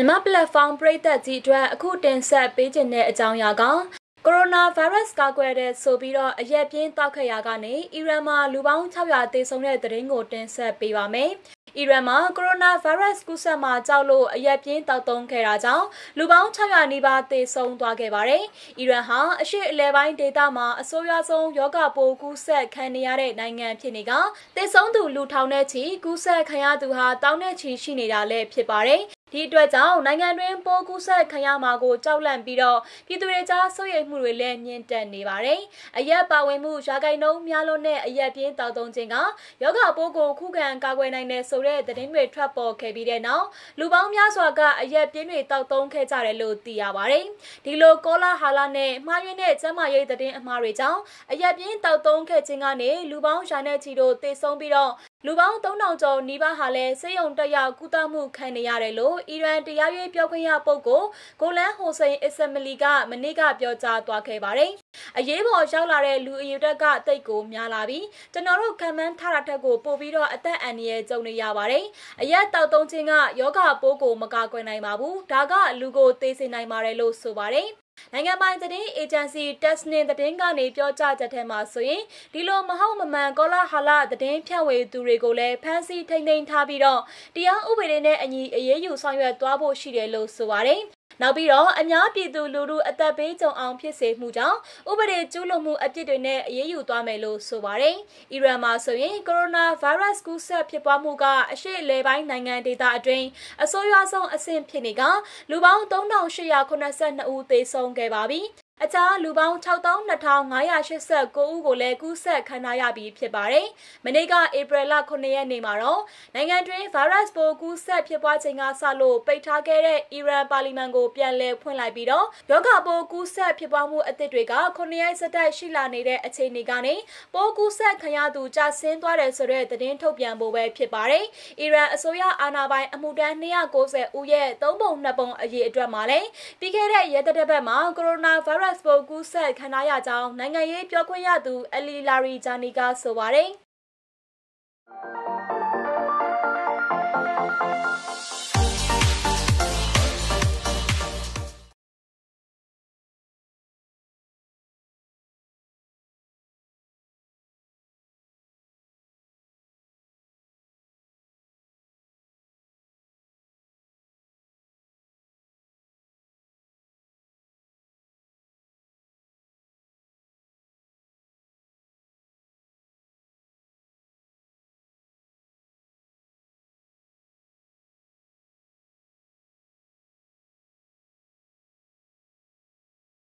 မြန်မာ platform ပရိသတ်ကြီးအတွက်အခုတင်ဆက်ပေးခြင်းတဲ့အကြောင်းအရာကကိုရိုနာဗိုင်းရပ်စ်ကာကွယ်တဲ့ဆိုပြီးတော့အရက်ပြင်းတောက်ခတ်ရာကနေအီရန်မှာလူပေါင်း600သေဆုံးတဲ့သတင်းကိုတင်ဆက်ပေးပါမယ်။အီရန်မှာကိုရိုနာဗိုင်းရပ်စ်ကူးစက်မှာကြောက်လို့အရက်ပြင်းတောက်သုံးခဲ့တာကြောင့်လူပေါင်း600နီးပါးသေဆုံးသွားခဲ့ပါတယ်။အီရန်ဟာအရှေ့အလယ်ပိုင်းဒေသမှာအဆိုးရွားဆုံးယောဂပိုးကူးစက်ခံနေရတဲ့နိုင်ငံ ဖြစ်နေကသေဆုံးသူလူထောင်နဲ့ချီကူးစက်ခံရသူဟာတောင်းနဲ့ချီရှိနေတာလည်းဖြစ်ပါတယ်။ဒီအတွက်ကြောင့်နိုင်ငံတွင်းပိုးကူးဆက်ခံရမှာကိုကြောက်လန့်ပြီးတော့ပြည်သူတွေကြားစိုးရိမ်မှုတွေလည်းမြင့်တက်နေပါတယ်။အရက်ပါဝင်မှုရာဂိုင်နှုန်းများလွန်းတဲ့အရက်ပြင်းတောက်သုံးခြင်းကယောဂပိုးကိုခုခံကာကွယ်နိုင်တဲ့ဆိုတဲ့သတင်းတွေထွက်ပေါ်ခဲ့ပြီးတဲ့နောက်လူပေါင်းများစွာကအရက်ပြင်းတွေတောက်သုံးခဲ့ကြတယ်လို့သိရပါတယ်။ဒီလိုကောလာဟာလာနဲ့မှားယွင်းတဲ့ကျန်းမာရေးသတင်းအမှားတွေကြောင့်အရက်ပြင်းတောက်သုံးခဲ့ခြင်းကနေလူပေါင်းရာနဲ့ချီတို့သေဆုံးပြီးတော့လူပေါင်း3000ကျော်နီးပါးဟာလည်းစေယုံတက်ရောက်ကုသမှုခံနေရတယ်လို့အီရန်တရားရေးပြောခွင့်ရပုဂ္ဂိုလ်ဂိုလန်ဟိုစိန်အစ္စမလီကမနေ့ကပြောကြားသွားခဲ့ပါတယ်။အရေးပေါ်ရောက်လာတဲ့လူအယူတက်ကတိတ်ကိုများလာပြီးကျွန်တော်တို့ခံမှန်းထားတာထက်ကိုပိုပြီးတော့အသက်အန္တရာယ်ကြုံနေရပါတယ်။အရက်တောက်သုံးခြင်းကယောဂပိုးကိုမကာကွယ်နိုင်ပါဘူး။ဒါကလူကိုသေစေနိုင်ပါတယ်လို့ဆိုပါတယ်နိုင်ငံပိုင်သတင်းအေဂျင်စီ Tasnim သတင်းကနေပြောကြားချက်ထဲမှာဆိုရင်ဒီလိုမဟုတ်မမှန်ကောလာဟလသတင်းဖြန့်ဝေသူတွေကိုလည်းဖမ်းဆီးထိန်းသိမ်းထားပြီးတော့တရားဥပဒေနဲ့အညီအရေးယူဆောင်ရွက်သွားဖို့ရှိတယ်လို့ဆိုပါတယ်နောက်ပြီးတော့အများပြည်သူလူထုအသက်ဘေးကြုံအောင်ဖြစ်စေမှုကြောင့်ဥပဒေကျူးလွန်မှုအပြစ်တွေနဲ့အရေးယူသွားမယ်လို့ဆိုပါတယ်။အီရန်မှာဆိုရင်ကိုရိုနာဗိုင်းရပ်စ်ကူးစက်ဖြစ်ပွားမှုကအရှေ့အလယ်ပိုင်းနိုင်ငံဒေသအတွင်းအဆိုးရွားဆုံးအဆင့်ဖြစ်နေကလူပေါင်း3882ဦးသေဆုံးခဲ့ပါပြီအခြားလူပေါင်း62,589ဦးကိုလည်းကူးစက်ခံထားရပြီးဖြစ်ပါတယ်။မနေ့ကဧပြီလ9ရက်နေ့မှာတော့နိုင်ငံတွင်းဗိုင်းရပ်စ်ပိုးကူးစက်ဖြစ်ပွားချိန်ကစလို့ပိတ်ထားခဲ့တဲ့အီရန်ပါလီမန်ကိုပြန်လည်ဖွင့်လိုက်ပြီးတော့ရောဂါပိုးကူးစက်ဖြစ်ပွားမှုအသစ်တွေက9ရက်စတိုက်ရှိလာနေတဲ့အခြေအနေကနေပိုးကူးစက်ခံရသူကျဆင်းသွားတယ်ဆိုတဲ့သတင်းထုတ်ပြန်ဖို့ပဲဖြစ်ပါတယ်။အီရန်အစိုးရအာဏာပိုင်အမှုတန်း290ဦးရဲ့3ပုံ2ပုံအရေအတွက်မှာလည်းပြီးခဲ့တဲ့ရက်သတ္တပတ်မှာကိုရိုနာဗိုင်းရပ်က်စ်ပိုကူးဆက်ခံရကြောင်းနိုင်ငံရေးပြောခွင့်ရသူအလီလာရီဂျာနီကဆိုပါတယ်။